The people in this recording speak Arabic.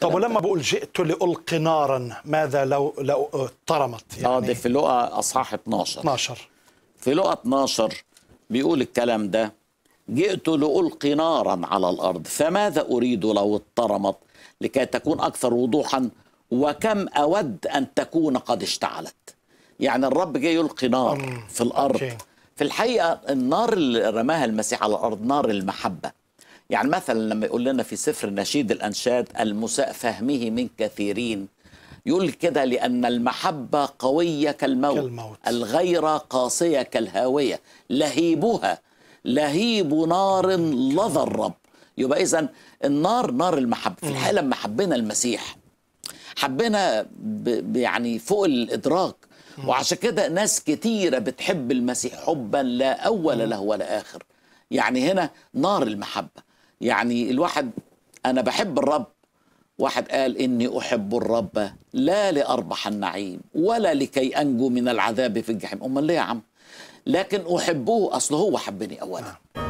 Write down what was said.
طب ولما بقول جئت لألقي نارا ماذا لو لو اضطرمت يعني اه دي في لقى اصحاح 12 12 في لقى 12 بيقول الكلام ده جئت لألقي نارا على الأرض فماذا أريد لو اضطرمت لكي تكون أكثر وضوحا وكم أود أن تكون قد اشتعلت يعني الرب جاي يلقي نار في الأرض في الحقيقة النار اللي رماها المسيح على الأرض نار المحبة يعني مثلا لما يقول لنا في سفر نشيد الأنشاد المساء فهمه من كثيرين يقول كده لأن المحبة قوية كالموت, كالموت. الغيرة قاسية كالهاوية لهيبها لهيب نار لظى الرب يبقى إذا النار نار المحبة في الحقيقة لما حبينا المسيح حبينا يعني فوق الإدراك وعشان كده ناس كتيرة بتحب المسيح حبا لا أول له ولا آخر يعني هنا نار المحبة يعني الواحد أنا بحب الرب واحد قال إني أحب الرب لا لأربح النعيم ولا لكي أنجو من العذاب في الجحيم أمال ليه يا عم لكن أحبه أصل هو حبني أولا